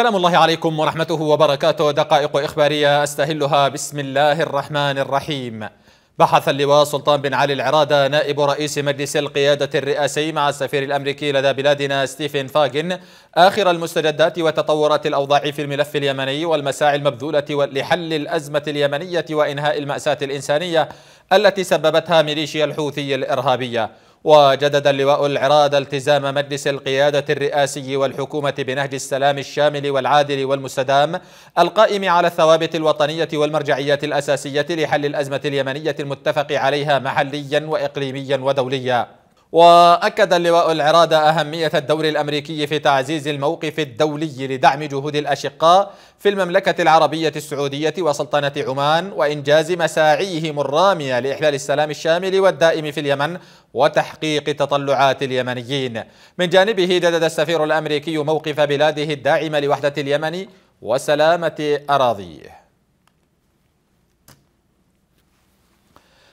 سلام الله عليكم ورحمته وبركاته دقائق إخبارية أستهلها بسم الله الرحمن الرحيم بحث اللواء سلطان بن علي العرادة نائب رئيس مجلس القيادة الرئاسي مع السفير الأمريكي لدى بلادنا ستيفن فاغن آخر المستجدات وتطورات الأوضاع في الملف اليمني والمساعي المبذولة لحل الأزمة اليمنية وإنهاء المأساة الإنسانية التي سببتها ميليشيا الحوثي الإرهابية وجدد اللواء العراض التزام مجلس القيادة الرئاسي والحكومة بنهج السلام الشامل والعادل والمستدام القائم على الثوابت الوطنية والمرجعيات الأساسية لحل الأزمة اليمنية المتفق عليها محليا وإقليميا ودوليا وأكد اللواء العرادة أهمية الدور الأمريكي في تعزيز الموقف الدولي لدعم جهود الأشقاء في المملكة العربية السعودية وسلطنة عمان وإنجاز مساعيهم الرامية لإحلال السلام الشامل والدائم في اليمن وتحقيق تطلعات اليمنيين من جانبه جدد السفير الأمريكي موقف بلاده الداعم لوحدة اليمن وسلامة أراضيه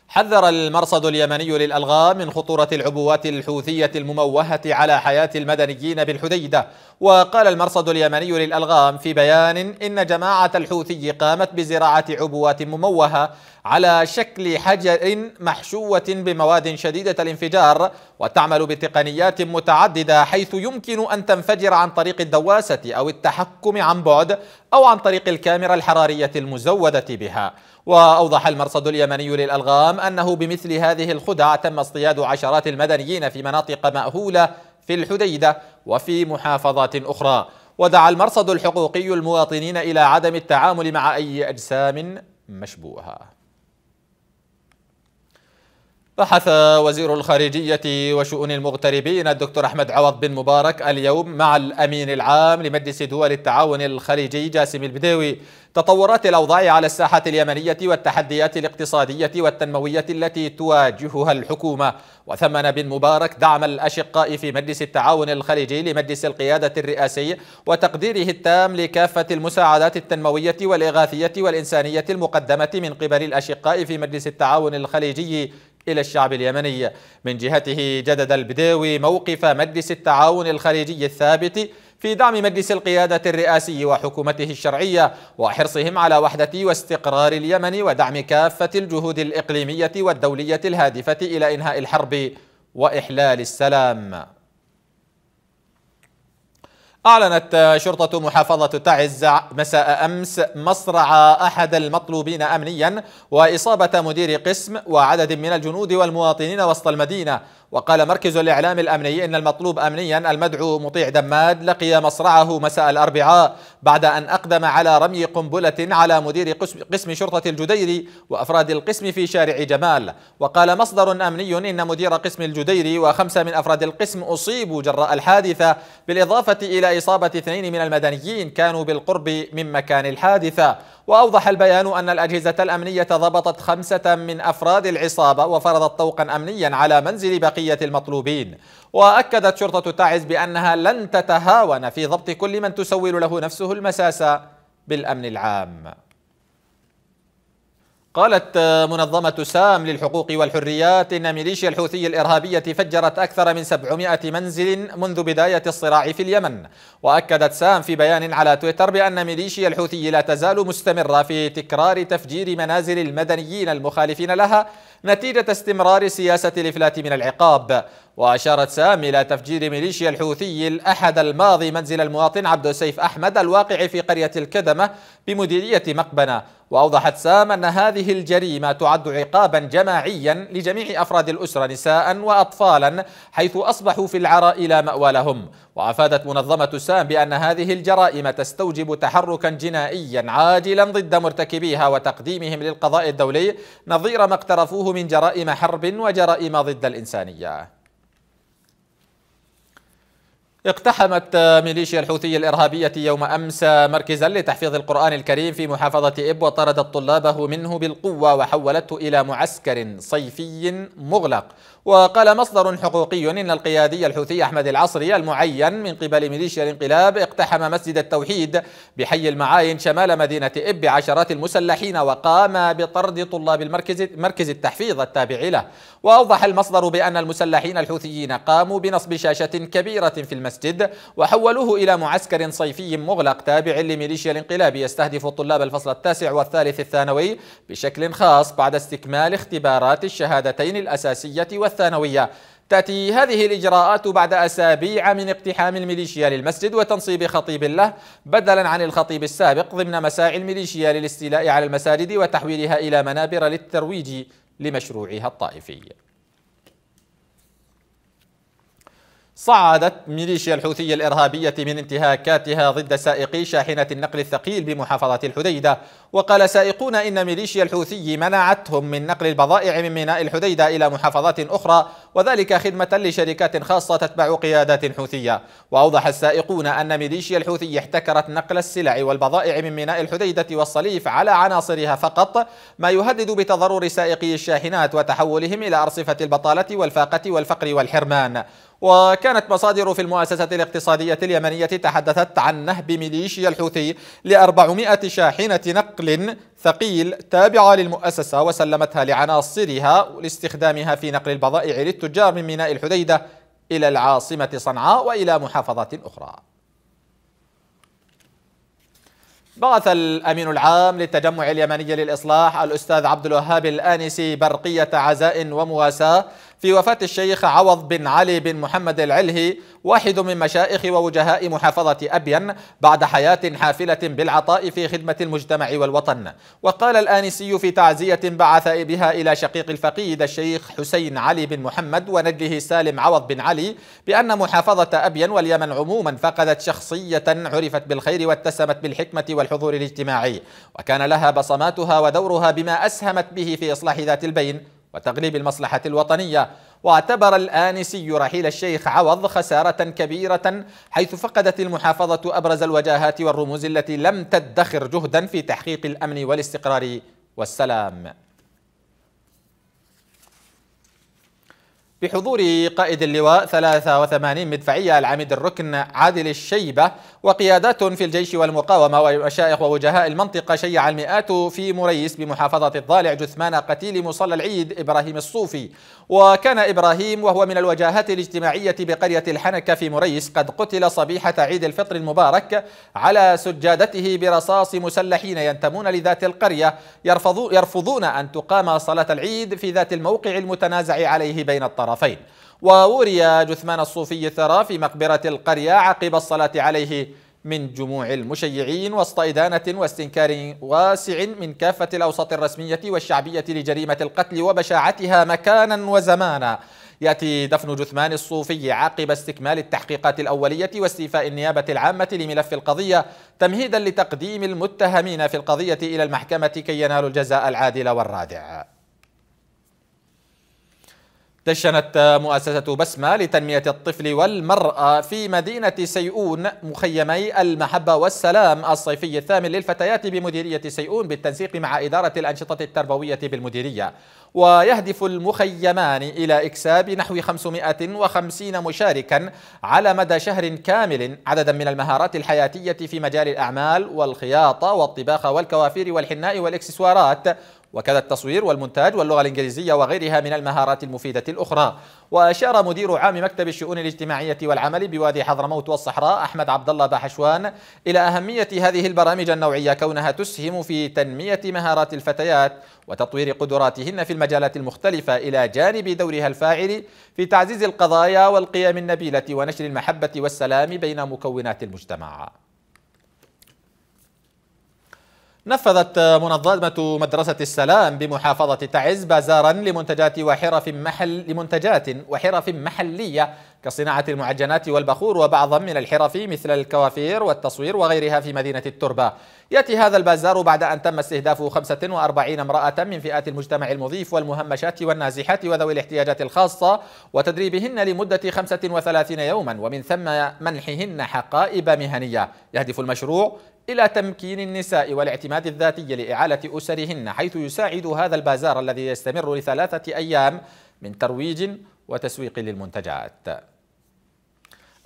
حذر المرصد اليمني للألغام من خطورة العبوات الحوثية المموهة على حياة المدنيين بالحديدة وقال المرصد اليمني للألغام في بيان إن جماعة الحوثي قامت بزراعة عبوات مموهة على شكل حجر محشوة بمواد شديدة الانفجار وتعمل بتقنيات متعددة حيث يمكن أن تنفجر عن طريق الدواسة أو التحكم عن بعد أو عن طريق الكاميرا الحرارية المزودة بها وأوضح المرصد اليمني للألغام أنه بمثل هذه الخدع تم اصطياد عشرات المدنيين في مناطق مأهولة في الحديدة وفي محافظات أخرى ودعا المرصد الحقوقي المواطنين إلى عدم التعامل مع أي أجسام مشبوهة بحث وزير الخارجية وشؤون المغتربين الدكتور أحمد عوض بن مبارك اليوم مع الأمين العام لمجلس دول التعاون الخليجي جاسم البداوي تطورات الأوضاع على الساحة اليمنية والتحديات الاقتصادية والتنموية التي تواجهها الحكومة وثمن بن مبارك دعم الأشقاء في مجلس التعاون الخليجي لمجلس القيادة الرئاسي وتقديره التام لكافة المساعدات التنموية والإغاثية والإنسانية المقدمة من قبل الأشقاء في مجلس التعاون الخليجي إلى الشعب اليمني من جهته جدد البداوي موقف مجلس التعاون الخليجي الثابت في دعم مجلس القيادة الرئاسي وحكومته الشرعية وحرصهم على وحدة واستقرار اليمن ودعم كافة الجهود الإقليمية والدولية الهادفة إلى إنهاء الحرب وإحلال السلام أعلنت شرطة محافظة تعز مساء أمس مصرع أحد المطلوبين أمنيا وإصابة مدير قسم وعدد من الجنود والمواطنين وسط المدينة وقال مركز الإعلام الأمني إن المطلوب أمنيا المدعو مطيع دماد لقي مصرعه مساء الأربعاء بعد أن أقدم على رمي قنبلة على مدير قسم شرطة الجديري وأفراد القسم في شارع جمال وقال مصدر أمني إن مدير قسم الجديري وخمسة من أفراد القسم أصيبوا جراء الحادثة بالإضافة إلى إصابة اثنين من المدنيين كانوا بالقرب من مكان الحادثة وأوضح البيان أن الأجهزة الأمنية ضبطت خمسة من أفراد العصابة وفرضت طوقا أمنيا على منزل بقية المطلوبين وأكدت شرطة تعز بأنها لن تتهاون في ضبط كل من تسول له نفسه المساس بالأمن العام قالت منظمة سام للحقوق والحريات إن ميليشيا الحوثي الإرهابية فجرت أكثر من 700 منزل منذ بداية الصراع في اليمن وأكدت سام في بيان على تويتر بأن ميليشيا الحوثي لا تزال مستمرة في تكرار تفجير منازل المدنيين المخالفين لها نتيجة استمرار سياسة الإفلات من العقاب وأشارت سام إلى تفجير ميليشيا الحوثي الأحد الماضي منزل المواطن عبد السيف أحمد الواقع في قرية الكدمة بمديرية مقبنة وأوضحت سام أن هذه الجريمة تعد عقابا جماعيا لجميع أفراد الأسرة نساء وأطفالا حيث أصبحوا في العراء لا مأوى لهم وافادت منظمه سام بان هذه الجرائم تستوجب تحركا جنائيا عاجلا ضد مرتكبيها وتقديمهم للقضاء الدولي نظير ما اقترفوه من جرائم حرب وجرائم ضد الانسانيه اقتحمت ميليشيا الحوثي الإرهابية يوم أمس مركزا لتحفيظ القرآن الكريم في محافظة إب وطردت طلابه منه بالقوة وحولته إلى معسكر صيفي مغلق وقال مصدر حقوقي إن القيادي الحوثي أحمد العصري المعين من قبل ميليشيا الانقلاب اقتحم مسجد التوحيد بحي المعاين شمال مدينة إب بعشرات المسلحين وقام بطرد طلاب المركز مركز التحفيظ التابع له وأوضح المصدر بأن المسلحين الحوثيين قاموا بنصب شاشة كبيرة في المسجد وحولوه إلى معسكر صيفي مغلق تابع لميليشيا الانقلاب يستهدف طلاب الفصل التاسع والثالث الثانوي بشكل خاص بعد استكمال اختبارات الشهادتين الأساسية والثانية الثانوية تأتي هذه الإجراءات بعد أسابيع من اقتحام الميليشيا للمسجد وتنصيب خطيب له بدلا عن الخطيب السابق ضمن مساعي الميليشيا للاستيلاء على المساجد وتحويلها إلى منابر للترويج لمشروعها الطائفي صعدت ميليشيا الحوثية الإرهابية من انتهاكاتها ضد سائقي شاحنة النقل الثقيل بمحافظة الحديدة وقال سائقون إن ميليشيا الحوثي منعتهم من نقل البضائع من ميناء الحديدة إلى محافظات أخرى وذلك خدمة لشركات خاصة تتبع قيادات حوثية وأوضح السائقون أن ميليشيا الحوثي احتكرت نقل السلع والبضائع من ميناء الحديدة والصليف على عناصرها فقط ما يهدد بتضرر سائقي الشاحنات وتحولهم إلى أرصفة البطالة والفاقة والفقر والحرمان وكانت مصادر في المؤسسة الاقتصادية اليمنية تحدثت عن نهب ميليشيا الحوثي ل 400 شاحنة نقل ثقيل تابعة للمؤسسة وسلمتها لعناصرها لاستخدامها في نقل البضائع للتجار من ميناء الحديدة إلى العاصمة صنعاء وإلى محافظات أخرى بعث الأمين العام للتجمع اليمني للإصلاح الأستاذ عبد الوهاب الآنسي برقية عزاء ومواساة في وفاة الشيخ عوض بن علي بن محمد العلهي واحد من مشائخ ووجهاء محافظة أبين بعد حياة حافلة بالعطاء في خدمة المجتمع والوطن وقال الآنسي في تعزية بعث بها إلى شقيق الفقيد الشيخ حسين علي بن محمد ونجله سالم عوض بن علي بأن محافظة أبين واليمن عموما فقدت شخصية عرفت بالخير واتسمت بالحكمة والحضور الاجتماعي وكان لها بصماتها ودورها بما أسهمت به في إصلاح ذات البين وتغليب المصلحة الوطنية واعتبر الآنسي رحيل الشيخ عوض خسارة كبيرة حيث فقدت المحافظة أبرز الوجاهات والرموز التي لم تدخر جهدا في تحقيق الأمن والاستقرار والسلام بحضور قائد اللواء 83 مدفعية العميد الركن عادل الشيبة وقيادات في الجيش والمقاومة ومشائخ ووجهاء المنطقة شيع المئات في مريس بمحافظة الضالع جثمان قتيل مصلى العيد إبراهيم الصوفي وكان إبراهيم وهو من الوجاهات الاجتماعية بقرية الحنكة في مريس قد قتل صبيحة عيد الفطر المبارك على سجادته برصاص مسلحين ينتمون لذات القرية يرفضون أن تقام صلاة العيد في ذات الموقع المتنازع عليه بين الطرفين الطرفين ووري جثمان الصوفي الثرى في مقبرة القرية عقب الصلاة عليه من جموع المشيعين وسط إدانة واستنكار واسع من كافة الأوساط الرسمية والشعبية لجريمة القتل وبشاعتها مكانا وزمانا يأتي دفن جثمان الصوفي عقب استكمال التحقيقات الأولية واستيفاء النيابة العامة لملف القضية تمهيدا لتقديم المتهمين في القضية إلى المحكمة كي ينالوا الجزاء العادل والرادع دشنت مؤسسة بسمة لتنمية الطفل والمرأة في مدينة سيئون مخيمي المحبة والسلام الصيفي الثامن للفتيات بمديرية سيئون بالتنسيق مع إدارة الأنشطة التربوية بالمديرية ويهدف المخيمان إلى إكساب نحو 550 مشاركا على مدى شهر كامل عددا من المهارات الحياتية في مجال الأعمال والخياطة والطباخ والكوافير والحناء والإكسسوارات وكذا التصوير والمونتاج واللغة الإنجليزية وغيرها من المهارات المفيدة الأخرى وأشار مدير عام مكتب الشؤون الاجتماعية والعمل بوادي حضرموت والصحراء أحمد عبد الله باحشوان إلى أهمية هذه البرامج النوعية كونها تسهم في تنمية مهارات الفتيات وتطوير قدراتهن في المجالات المختلفة إلى جانب دورها الفاعل في تعزيز القضايا والقيم النبيلة ونشر المحبة والسلام بين مكونات المجتمع نفذت منظمة مدرسة السلام بمحافظة تعز بازارا لمنتجات وحرف محل لمنتجات وحرف محلية كصناعة المعجنات والبخور وبعضا من الحرف مثل الكوافير والتصوير وغيرها في مدينة التربة يأتي هذا البازار بعد أن تم استهداف 45 امرأة من فئات المجتمع المضيف والمهمشات والنازحات وذوي الاحتياجات الخاصة وتدريبهن لمدة 35 يوما ومن ثم منحهن حقائب مهنية يهدف المشروع إلى تمكين النساء والاعتماد الذاتي لإعالة أسرهن حيث يساعد هذا البازار الذي يستمر لثلاثة أيام من ترويج وتسويق للمنتجات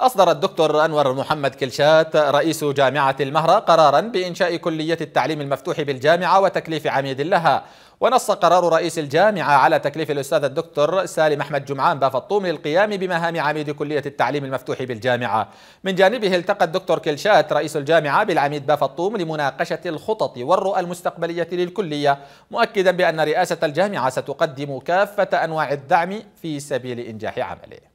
أصدر الدكتور أنور محمد كلشات رئيس جامعة المهرة قرارا بإنشاء كلية التعليم المفتوح بالجامعة وتكليف عميد لها ونص قرار رئيس الجامعة على تكليف الأستاذ الدكتور سالم أحمد جمعان بافطوم للقيام بمهام عميد كلية التعليم المفتوح بالجامعة من جانبه التقى الدكتور كلشات رئيس الجامعة بالعميد بافطوم لمناقشة الخطط والرؤى المستقبلية للكلية مؤكدا بأن رئاسة الجامعة ستقدم كافة أنواع الدعم في سبيل إنجاح عمله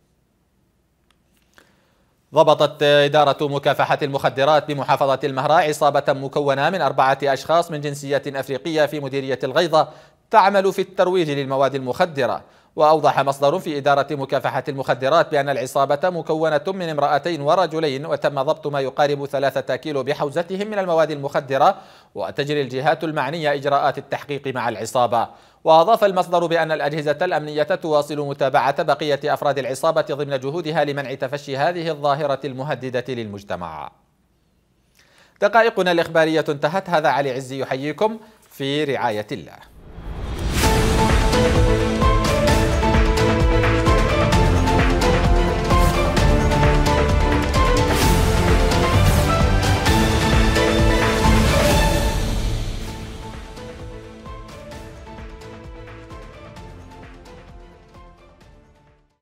ضبطت إدارة مكافحة المخدرات بمحافظة المهراء عصابة مكونة من أربعة أشخاص من جنسية أفريقية في مديرية الغيضة تعمل في الترويج للمواد المخدرة وأوضح مصدر في إدارة مكافحة المخدرات بأن العصابة مكونة من امرأتين ورجلين وتم ضبط ما يقارب ثلاثة كيلو بحوزتهم من المواد المخدرة وتجري الجهات المعنية إجراءات التحقيق مع العصابة وأضاف المصدر بأن الأجهزة الأمنية تواصل متابعة بقية أفراد العصابة ضمن جهودها لمنع تفشي هذه الظاهرة المهددة للمجتمع دقائقنا الإخبارية انتهت هذا علي عزي يحييكم في رعاية الله